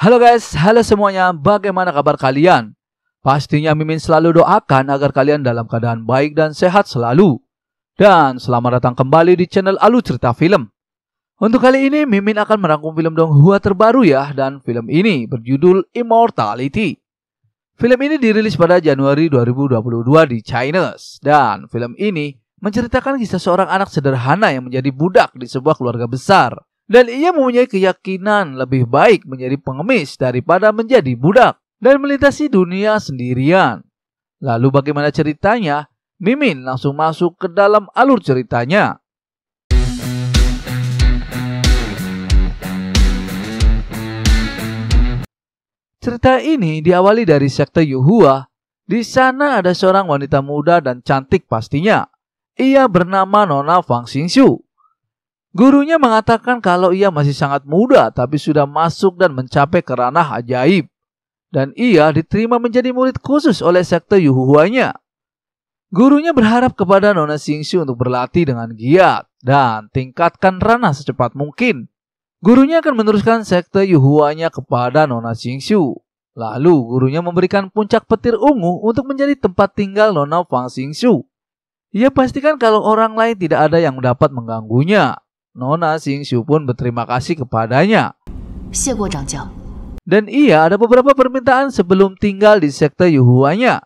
Halo guys, halo semuanya. Bagaimana kabar kalian? Pastinya Mimin selalu doakan agar kalian dalam keadaan baik dan sehat selalu. Dan selamat datang kembali di channel Alu Cerita Film. Untuk kali ini Mimin akan merangkum film Dong Hua terbaru ya dan film ini berjudul Immortality. Film ini dirilis pada Januari 2022 di China dan film ini menceritakan kisah seorang anak sederhana yang menjadi budak di sebuah keluarga besar. Dan ia mempunyai keyakinan lebih baik menjadi pengemis daripada menjadi budak dan melintasi dunia sendirian. Lalu bagaimana ceritanya? Mimin langsung masuk ke dalam alur ceritanya. Cerita ini diawali dari sekte Yuhua. Di sana ada seorang wanita muda dan cantik pastinya. Ia bernama Nona Fang Xingxiu Gurunya mengatakan kalau ia masih sangat muda tapi sudah masuk dan mencapai kerana ajaib. Dan ia diterima menjadi murid khusus oleh sekte Yuhuanya. Gurunya berharap kepada Nona Xingxu untuk berlatih dengan giat dan tingkatkan ranah secepat mungkin. Gurunya akan meneruskan sekte Yuhuanya kepada Nona Xingxu. Lalu gurunya memberikan puncak petir ungu untuk menjadi tempat tinggal Nona Fang Xingxu. Ia pastikan kalau orang lain tidak ada yang dapat mengganggunya. Nona Xing Xiu pun berterima kasih kepadanya. Dan ia ada beberapa permintaan sebelum tinggal di sekte Yuhuanya.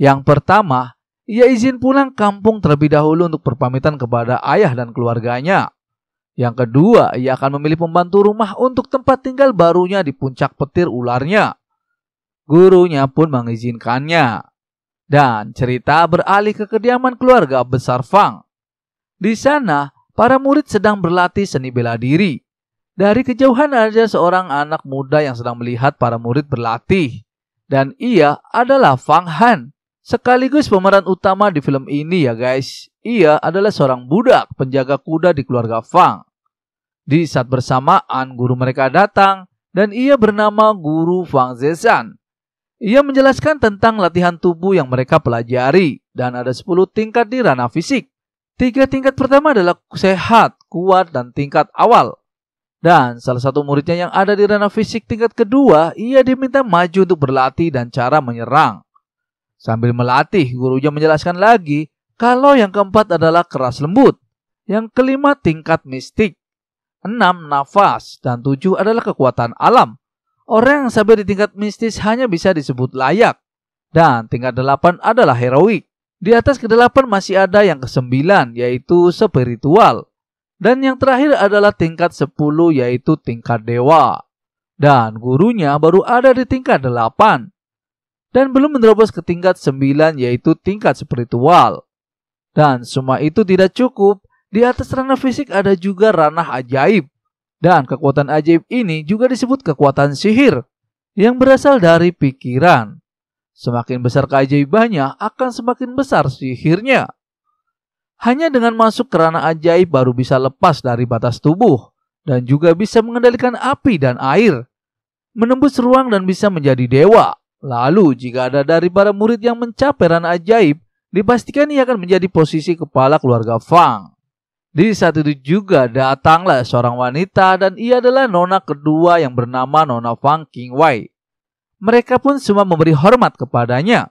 Yang pertama, ia izin pulang kampung terlebih dahulu untuk berpamitan kepada ayah dan keluarganya. Yang kedua, ia akan memilih pembantu rumah untuk tempat tinggal barunya di puncak petir ularnya. Gurunya pun mengizinkannya. Dan cerita beralih ke kediaman keluarga besar Fang. Di sana, Para murid sedang berlatih seni bela diri. Dari kejauhan ada seorang anak muda yang sedang melihat para murid berlatih. Dan ia adalah Fang Han, sekaligus pemeran utama di film ini ya guys. Ia adalah seorang budak penjaga kuda di keluarga Fang. Di saat bersamaan guru mereka datang dan ia bernama Guru Fang Zesan. Ia menjelaskan tentang latihan tubuh yang mereka pelajari dan ada 10 tingkat di ranah fisik. Tiga tingkat pertama adalah sehat, kuat, dan tingkat awal. Dan salah satu muridnya yang ada di ranah fisik tingkat kedua, ia diminta maju untuk berlatih dan cara menyerang. Sambil melatih, gurunya menjelaskan lagi kalau yang keempat adalah keras lembut, yang kelima tingkat mistik, enam nafas, dan tujuh adalah kekuatan alam. Orang yang sampai di tingkat mistis hanya bisa disebut layak, dan tingkat delapan adalah heroik. Di atas kedelapan masih ada yang kesembilan, yaitu spiritual. Dan yang terakhir adalah tingkat sepuluh, yaitu tingkat dewa. Dan gurunya baru ada di tingkat delapan. Dan belum menerobos ke tingkat sembilan, yaitu tingkat spiritual. Dan semua itu tidak cukup, di atas ranah fisik ada juga ranah ajaib. Dan kekuatan ajaib ini juga disebut kekuatan sihir, yang berasal dari pikiran. Semakin besar keajaibannya, akan semakin besar sihirnya. Hanya dengan masuk kerana ajaib baru bisa lepas dari batas tubuh dan juga bisa mengendalikan api dan air, menembus ruang dan bisa menjadi dewa. Lalu jika ada dari para murid yang mencapai ranah ajaib, dipastikan ia akan menjadi posisi kepala keluarga Fang. Di saat itu juga datanglah seorang wanita dan ia adalah nona kedua yang bernama Nona Fang King White mereka pun semua memberi hormat kepadanya.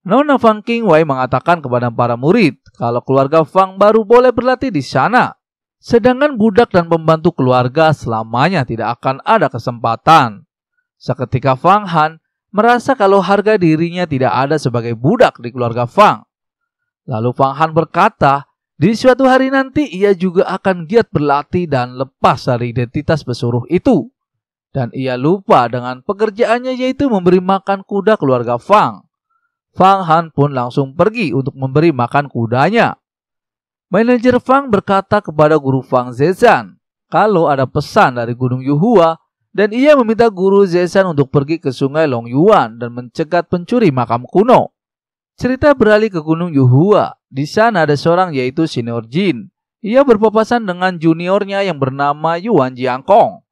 Nona Fang King Wei mengatakan kepada para murid kalau keluarga Fang baru boleh berlatih di sana. Sedangkan budak dan pembantu keluarga selamanya tidak akan ada kesempatan. Seketika Fang Han merasa kalau harga dirinya tidak ada sebagai budak di keluarga Fang. Lalu Fang Han berkata, di suatu hari nanti ia juga akan giat berlatih dan lepas dari identitas pesuruh itu. Dan ia lupa dengan pekerjaannya yaitu memberi makan kuda keluarga Fang. Fang Han pun langsung pergi untuk memberi makan kudanya. Manajer Fang berkata kepada guru Fang Zezan, kalau ada pesan dari Gunung Yuhua, dan ia meminta guru Zezan untuk pergi ke sungai Long Yuan dan mencegat pencuri makam kuno. Cerita beralih ke Gunung Yuhua. Di sana ada seorang yaitu Senior Jin. Ia berpapasan dengan juniornya yang bernama Yuan Jiangkong.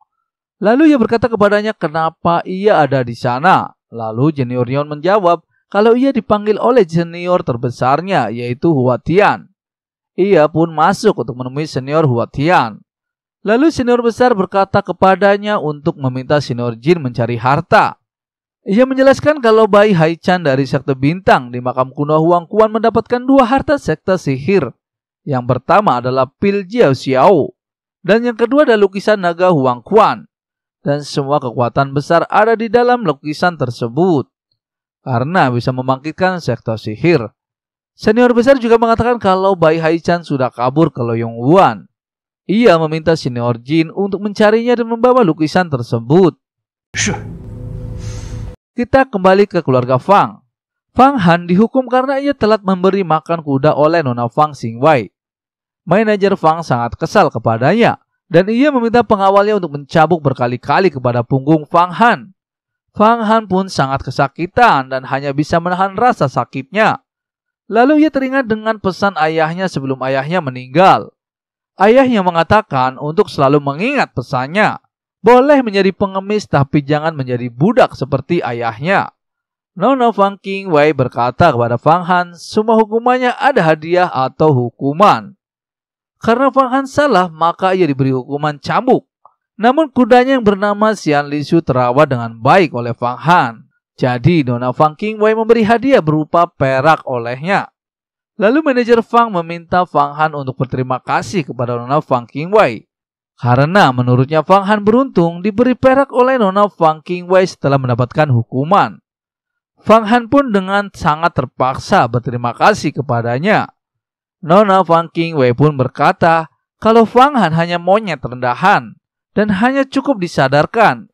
Lalu ia berkata kepadanya, kenapa ia ada di sana? Lalu Yon menjawab, kalau ia dipanggil oleh senior terbesarnya, yaitu Huatian. Ia pun masuk untuk menemui senior Huatian. Lalu senior besar berkata kepadanya untuk meminta senior Jin mencari harta. Ia menjelaskan kalau bayi Haichan dari sekte bintang di makam kuno Huang Kuan mendapatkan dua harta sekte sihir. Yang pertama adalah pil Jiao Xiao, dan yang kedua adalah lukisan naga Huang Kuan dan semua kekuatan besar ada di dalam lukisan tersebut karena bisa membangkitkan sektor sihir. Senior besar juga mengatakan kalau Bai Haichan sudah kabur ke Loyong Wan. Ia meminta senior Jin untuk mencarinya dan membawa lukisan tersebut. Kita kembali ke keluarga Fang. Fang Han dihukum karena ia telat memberi makan kuda oleh Nona Fang Xingwei. Manajer Fang sangat kesal kepadanya dan ia meminta pengawalnya untuk mencabuk berkali-kali kepada punggung Fang Han. Fang Han pun sangat kesakitan dan hanya bisa menahan rasa sakitnya. Lalu ia teringat dengan pesan ayahnya sebelum ayahnya meninggal. Ayahnya mengatakan untuk selalu mengingat pesannya. Boleh menjadi pengemis tapi jangan menjadi budak seperti ayahnya. Nono Fang King Wei berkata kepada Fang Han, semua hukumannya ada hadiah atau hukuman. Karena Farhan salah, maka ia diberi hukuman cambuk. Namun kudanya yang bernama Xian Lishu terawat dengan baik oleh Fang Han. Jadi Nona Fang Wei memberi hadiah berupa perak olehnya. Lalu manajer Fang meminta Fang Han untuk berterima kasih kepada Nona Fang Wei. Karena menurutnya Fang Han beruntung diberi perak oleh Nona Fang Wei setelah mendapatkan hukuman. Fang Han pun dengan sangat terpaksa berterima kasih kepadanya. Nona Fang Wei pun berkata kalau Fang Han hanya monyet rendahan dan hanya cukup disadarkan.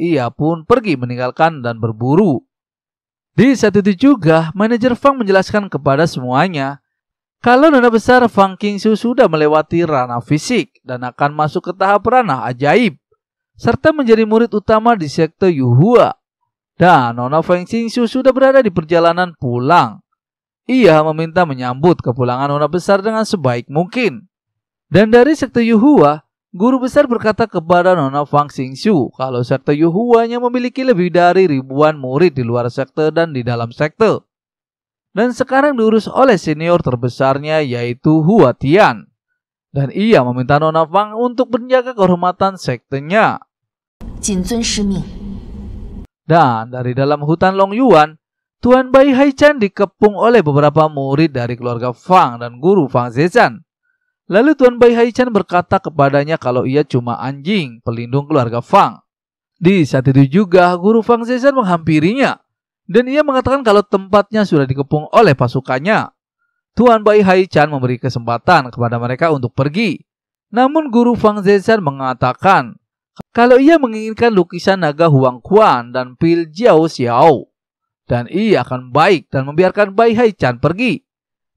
Ia pun pergi meninggalkan dan berburu. Di saat itu juga, manajer Fang menjelaskan kepada semuanya kalau nona besar Fang Xiu sudah melewati ranah fisik dan akan masuk ke tahap ranah ajaib, serta menjadi murid utama di sekte Yuhua. Dan nona Fang Xiu sudah berada di perjalanan pulang. Ia meminta menyambut kepulangan nona Besar dengan sebaik mungkin. Dan dari sekte Yuhua, guru besar berkata kepada Nona Fang Xingxiu kalau sekte Yuhuanya memiliki lebih dari ribuan murid di luar sekte dan di dalam sekte. Dan sekarang diurus oleh senior terbesarnya yaitu Hua Tian. Dan ia meminta Nona Fang untuk menjaga kehormatan sektenya. Dan dari dalam hutan Long Yuan, Tuan Bai Haichan dikepung oleh beberapa murid dari keluarga Fang dan guru Fang Zesan. Lalu Tuan Bai Haichan berkata kepadanya kalau ia cuma anjing pelindung keluarga Fang. Di saat itu juga guru Fang Zesan menghampirinya dan ia mengatakan kalau tempatnya sudah dikepung oleh pasukannya. Tuan Bai Haichan memberi kesempatan kepada mereka untuk pergi. Namun guru Fang Zesan mengatakan kalau ia menginginkan lukisan naga Huang Quan dan pil Jiao Xiao dan ia akan baik dan membiarkan Bai Hai Chan pergi.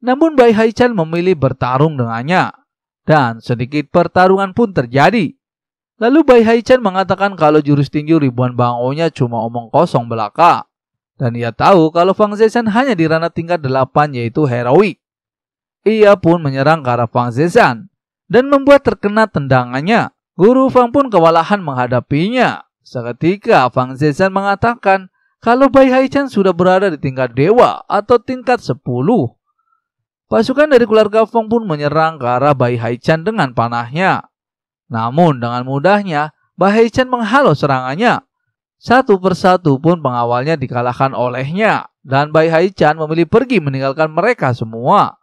Namun Bai Hai Chan memilih bertarung dengannya dan sedikit pertarungan pun terjadi. Lalu Bai Hai Chan mengatakan kalau jurus tinju ribuan bangonya cuma omong kosong belaka. Dan ia tahu kalau Fang Zhezhan hanya di ranah tingkat 8 yaitu heroik. Ia pun menyerang ke arah Fang Zhezhan dan membuat terkena tendangannya. Guru Fang pun kewalahan menghadapinya. Seketika Fang Zhezhan mengatakan kalau Bai Haichan sudah berada di tingkat dewa atau tingkat 10, pasukan dari keluarga Feng pun menyerang ke arah Bai Haichan dengan panahnya. Namun dengan mudahnya, Bai Haichan menghalau serangannya. Satu persatu pun pengawalnya dikalahkan olehnya dan Bai Haichan memilih pergi meninggalkan mereka semua.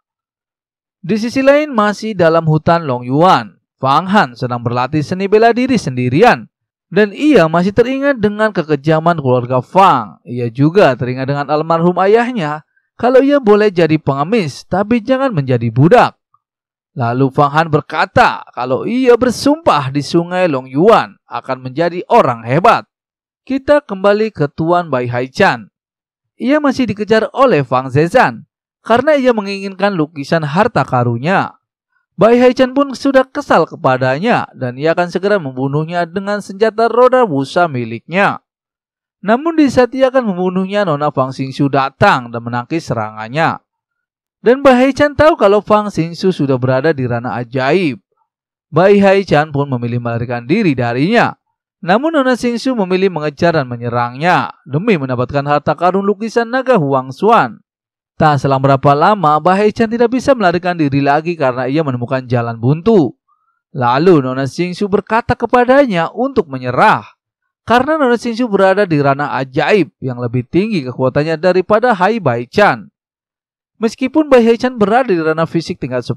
Di sisi lain masih dalam hutan Long Yuan, Fang Han sedang berlatih seni bela diri sendirian dan ia masih teringat dengan kekejaman keluarga Fang. Ia juga teringat dengan almarhum ayahnya kalau ia boleh jadi pengemis, tapi jangan menjadi budak. Lalu Fang Han berkata kalau ia bersumpah di sungai Long Yuan, akan menjadi orang hebat. Kita kembali ke Tuan Bai Hai Chan. Ia masih dikejar oleh Fang Zezan karena ia menginginkan lukisan harta karunnya. Bai Haichan pun sudah kesal kepadanya dan ia akan segera membunuhnya dengan senjata roda busa miliknya. Namun di saat ia akan membunuhnya, Nona Fang Xingxu datang dan menangkis serangannya. Dan Bai Haichan tahu kalau Fang Xingxu sudah berada di ranah ajaib. Bai Haichan pun memilih melarikan diri darinya. Namun Nona Xingxu memilih mengejar dan menyerangnya demi mendapatkan harta karun lukisan naga Huang Xuan. Tak selang berapa lama, Bahai-chan tidak bisa melarikan diri lagi karena ia menemukan jalan buntu. Lalu Nona Xingxu berkata kepadanya untuk menyerah. Karena Nona Xingxu berada di ranah ajaib yang lebih tinggi kekuatannya daripada Hai Bai chan Meskipun Hai chan berada di ranah fisik tingkat 10,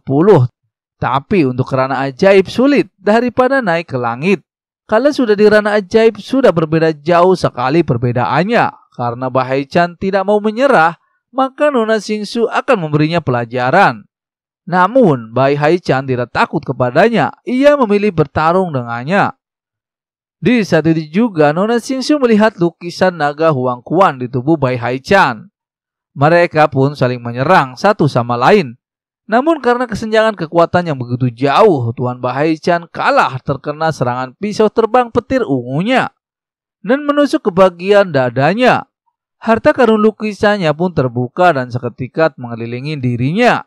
tapi untuk ranah ajaib sulit daripada naik ke langit. Kalau sudah di ranah ajaib sudah berbeda jauh sekali perbedaannya. Karena Hai chan tidak mau menyerah, maka Nona Singsu akan memberinya pelajaran. Namun, Bai Haichan tidak takut kepadanya. Ia memilih bertarung dengannya. Di saat itu juga, Nona Singsu melihat lukisan naga Huang Kuan di tubuh Bai Haichan. Mereka pun saling menyerang satu sama lain. Namun karena kesenjangan kekuatan yang begitu jauh, Tuan Bahai Chan kalah terkena serangan pisau terbang petir ungunya dan menusuk ke bagian dadanya. Harta karun lukisannya pun terbuka dan seketika mengelilingi dirinya.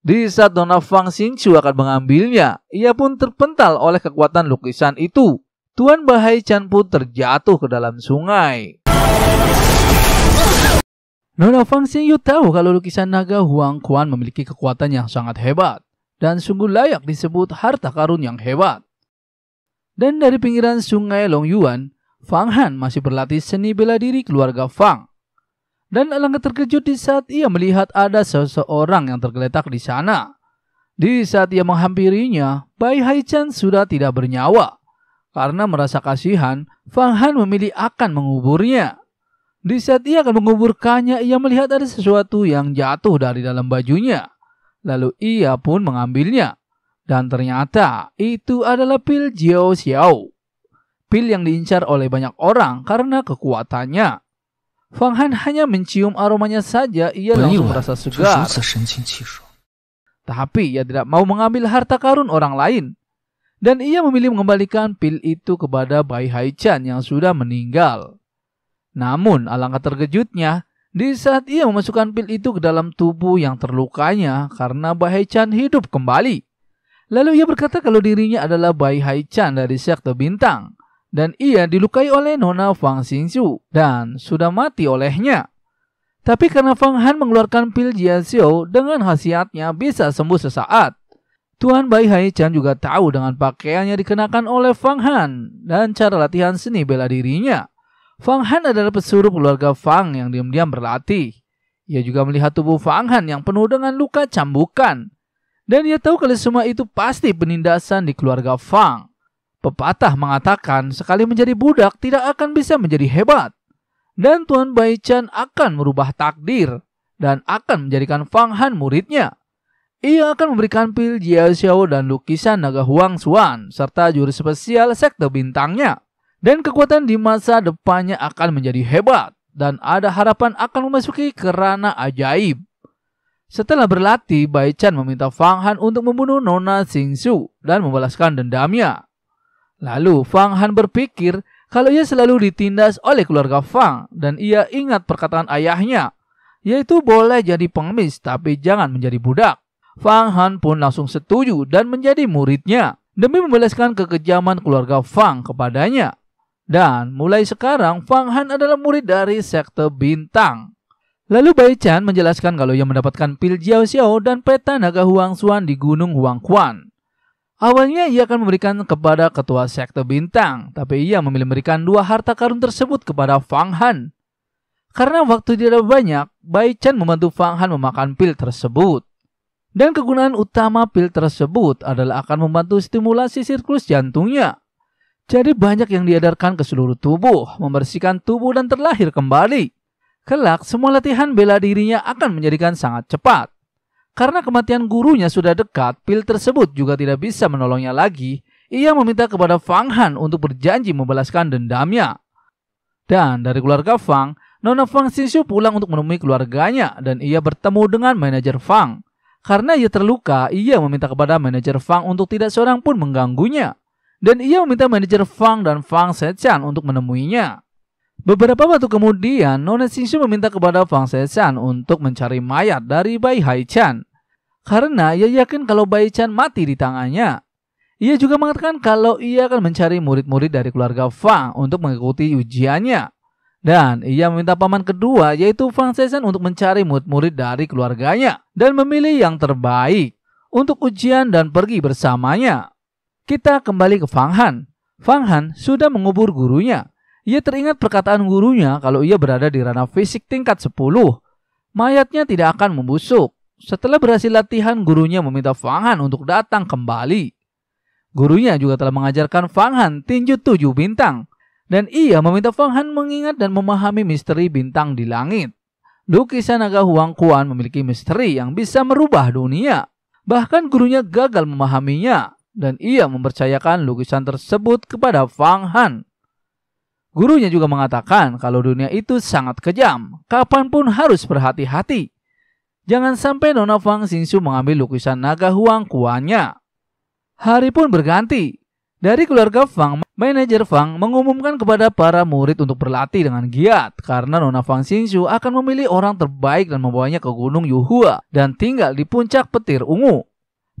Di saat Dona Fang Xingqiu akan mengambilnya, ia pun terpental oleh kekuatan lukisan itu. Tuan Bahai Chan pun terjatuh ke dalam sungai. Nona Fang Xingqiu tahu kalau lukisan naga Huang Quan memiliki kekuatan yang sangat hebat dan sungguh layak disebut harta karun yang hebat. Dan dari pinggiran sungai Long Yuan, Fang Han masih berlatih seni bela diri keluarga Fang. Dan alangkah terkejut di saat ia melihat ada seseorang yang tergeletak di sana. Di saat ia menghampirinya, Bai Hai Haichan sudah tidak bernyawa. Karena merasa kasihan, Fang Han memilih akan menguburnya. Di saat ia akan menguburkannya, ia melihat ada sesuatu yang jatuh dari dalam bajunya. Lalu ia pun mengambilnya. Dan ternyata itu adalah pil Jiao Xiao pil yang diincar oleh banyak orang karena kekuatannya. Fang Han hanya mencium aromanya saja, ia langsung merasa segar. Tapi ia tidak mau mengambil harta karun orang lain. Dan ia memilih mengembalikan pil itu kepada Bai Hai Chan yang sudah meninggal. Namun alangkah terkejutnya di saat ia memasukkan pil itu ke dalam tubuh yang terlukanya karena Bai Hai Chan hidup kembali. Lalu ia berkata kalau dirinya adalah Bai Hai Chan dari Sekte Bintang dan ia dilukai oleh nona Fang Xingxiu dan sudah mati olehnya. Tapi karena Fang Han mengeluarkan pil Xiao dengan khasiatnya bisa sembuh sesaat. Tuan Bai Hai Chan juga tahu dengan pakaian yang dikenakan oleh Fang Han dan cara latihan seni bela dirinya. Fang Han adalah pesuruh keluarga Fang yang diam-diam berlatih. Ia juga melihat tubuh Fang Han yang penuh dengan luka cambukan. Dan ia tahu kalau semua itu pasti penindasan di keluarga Fang. Pepatah mengatakan sekali menjadi budak tidak akan bisa menjadi hebat. Dan Tuan Bai Chan akan merubah takdir dan akan menjadikan Fang Han muridnya. Ia akan memberikan pil Jia Xiao dan lukisan naga Huang Xuan, serta jurus spesial sekte bintangnya. Dan kekuatan di masa depannya akan menjadi hebat, dan ada harapan akan memasuki kerana ajaib. Setelah berlatih, Bai Chan meminta Fang Han untuk membunuh Nona Su dan membalaskan dendamnya. Lalu Fang Han berpikir kalau ia selalu ditindas oleh keluarga Fang dan ia ingat perkataan ayahnya, yaitu boleh jadi pengemis tapi jangan menjadi budak. Fang Han pun langsung setuju dan menjadi muridnya demi membalaskan kekejaman keluarga Fang kepadanya. Dan mulai sekarang Fang Han adalah murid dari sekte bintang. Lalu Bai Chan menjelaskan kalau ia mendapatkan pil Jiao Xiao dan peta naga Huang Xuan di Gunung Huang Quan. Awalnya ia akan memberikan kepada ketua sekte bintang, tapi ia memilih memberikan dua harta karun tersebut kepada Fang Han. Karena waktu tidak banyak, Bai Chen membantu Fang Han memakan pil tersebut. Dan kegunaan utama pil tersebut adalah akan membantu stimulasi sirkulus jantungnya. Jadi banyak yang diedarkan ke seluruh tubuh, membersihkan tubuh dan terlahir kembali. Kelak, semua latihan bela dirinya akan menjadikan sangat cepat. Karena kematian gurunya sudah dekat, pil tersebut juga tidak bisa menolongnya lagi. Ia meminta kepada Fang Han untuk berjanji membalaskan dendamnya. Dan dari keluarga Fang, Nona Fang Xinxiu pulang untuk menemui keluarganya dan ia bertemu dengan manajer Fang. Karena ia terluka, ia meminta kepada manajer Fang untuk tidak seorang pun mengganggunya. Dan ia meminta manajer Fang dan Fang Sechan untuk menemuinya. Beberapa waktu kemudian, Nona Xinxiu meminta kepada Fang Sechan untuk mencari mayat dari Bai Hai Chan. Karena ia yakin kalau Bai Chan mati di tangannya. Ia juga mengatakan kalau ia akan mencari murid-murid dari keluarga Fang untuk mengikuti ujiannya. Dan ia meminta paman kedua yaitu Fang Sezen untuk mencari murid-murid dari keluarganya dan memilih yang terbaik untuk ujian dan pergi bersamanya. Kita kembali ke Fang Han. Fang Han sudah mengubur gurunya. Ia teringat perkataan gurunya kalau ia berada di ranah fisik tingkat 10. Mayatnya tidak akan membusuk. Setelah berhasil latihan, gurunya meminta Fang Han untuk datang kembali. Gurunya juga telah mengajarkan Fang Han tinju tujuh bintang. Dan ia meminta Fang Han mengingat dan memahami misteri bintang di langit. Lukisan naga Huang Kuan memiliki misteri yang bisa merubah dunia. Bahkan gurunya gagal memahaminya dan ia mempercayakan lukisan tersebut kepada Fang Han. Gurunya juga mengatakan kalau dunia itu sangat kejam, kapanpun harus berhati-hati. Jangan sampai Nona Fang Xinsu mengambil lukisan naga Huang Kuannya. Hari pun berganti. Dari keluarga Fang, manajer Fang mengumumkan kepada para murid untuk berlatih dengan giat karena Nona Fang Xinsu akan memilih orang terbaik dan membawanya ke Gunung Yuhua dan tinggal di puncak petir ungu.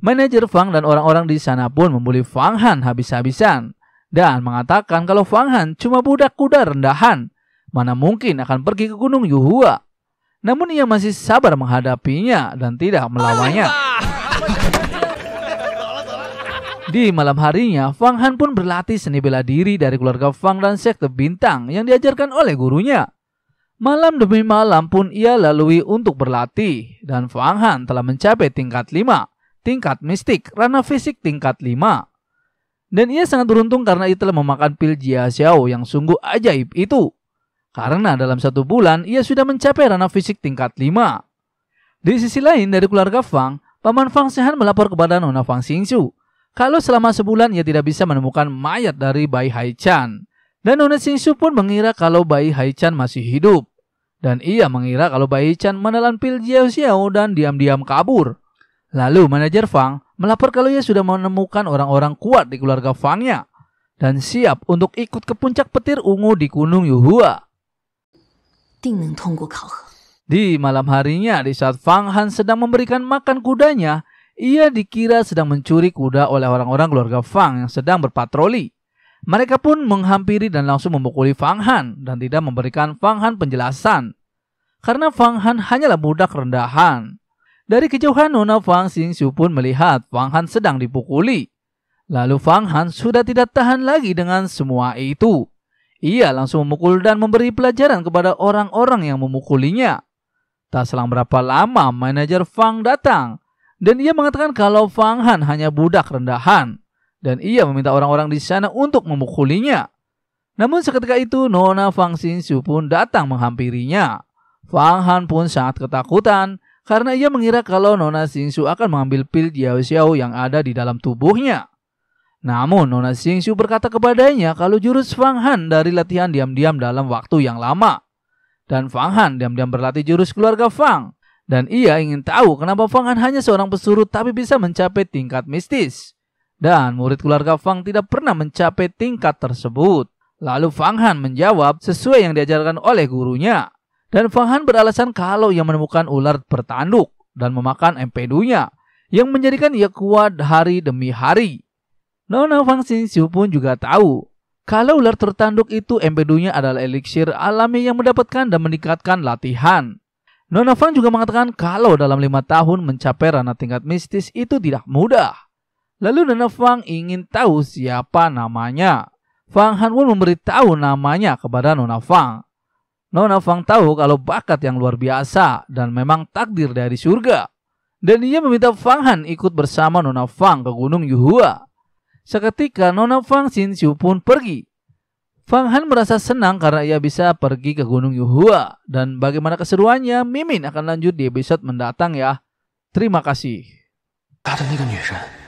Manajer Fang dan orang-orang di sana pun membuli Fang Han habis-habisan dan mengatakan kalau Fang Han cuma budak kuda rendahan, mana mungkin akan pergi ke Gunung Yuhua. Namun ia masih sabar menghadapinya dan tidak melawannya. Di malam harinya, Fang Han pun berlatih seni bela diri dari keluarga Fang dan sekte bintang yang diajarkan oleh gurunya. Malam demi malam pun ia lalui untuk berlatih, dan Fang Han telah mencapai tingkat 5, tingkat mistik, ranah fisik tingkat 5. Dan ia sangat beruntung karena ia telah memakan pil Jia Xiao yang sungguh ajaib itu. Karena dalam satu bulan ia sudah mencapai ranah fisik tingkat 5. Di sisi lain dari keluarga Fang, paman Fang Sehan melapor kepada Nona Fang Xingsu kalau selama sebulan ia tidak bisa menemukan mayat dari bayi Hai Chan. Dan Nona Xingsu pun mengira kalau bayi Hai Chan masih hidup. Dan ia mengira kalau bayi Chan menelan pil Jiao Xiao dan diam-diam kabur. Lalu manajer Fang melapor kalau ia sudah menemukan orang-orang kuat di keluarga Fangnya dan siap untuk ikut ke puncak petir ungu di Gunung Yuhua. Di malam harinya, di saat Fang Han sedang memberikan makan kudanya, ia dikira sedang mencuri kuda oleh orang-orang keluarga Fang yang sedang berpatroli. Mereka pun menghampiri dan langsung memukuli Fang Han dan tidak memberikan Fang Han penjelasan. Karena Fang Han hanyalah budak rendahan. Dari kejauhan Nona Fang Xing Xiu pun melihat Fang Han sedang dipukuli. Lalu Fang Han sudah tidak tahan lagi dengan semua itu. Ia langsung memukul dan memberi pelajaran kepada orang-orang yang memukulinya. Tak selang berapa lama manajer Fang datang dan ia mengatakan kalau Fang Han hanya budak rendahan dan ia meminta orang-orang di sana untuk memukulinya. Namun seketika itu Nona Fang Xinxiu pun datang menghampirinya. Fang Han pun sangat ketakutan karena ia mengira kalau Nona Xinxiu akan mengambil pil Diao Xiao yang ada di dalam tubuhnya. Namun, Nona Xingxiu berkata kepadanya kalau jurus Fang Han dari latihan diam-diam dalam waktu yang lama. Dan Fang Han diam-diam berlatih jurus keluarga Fang. Dan ia ingin tahu kenapa Fang Han hanya seorang pesuruh tapi bisa mencapai tingkat mistis. Dan murid keluarga Fang tidak pernah mencapai tingkat tersebut. Lalu Fang Han menjawab sesuai yang diajarkan oleh gurunya. Dan Fang Han beralasan kalau ia menemukan ular bertanduk dan memakan empedunya yang menjadikan ia kuat hari demi hari. Nona Fang Xinxiu pun juga tahu kalau ular tertanduk itu empedunya adalah elixir alami yang mendapatkan dan meningkatkan latihan. Nona Fang juga mengatakan kalau dalam lima tahun mencapai ranah tingkat mistis itu tidak mudah. Lalu Nona Fang ingin tahu siapa namanya. Fang Han pun memberitahu namanya kepada Nona Fang. Nona Fang tahu kalau bakat yang luar biasa dan memang takdir dari surga. Dan dia meminta Fang Han ikut bersama Nona Fang ke Gunung Yuhua. Seketika Nona Fang Xinxiu pun pergi. Fang Han merasa senang karena ia bisa pergi ke Gunung Yuhua. Dan bagaimana keseruannya, Mimin akan lanjut di episode mendatang ya. Terima kasih. 他的那个女人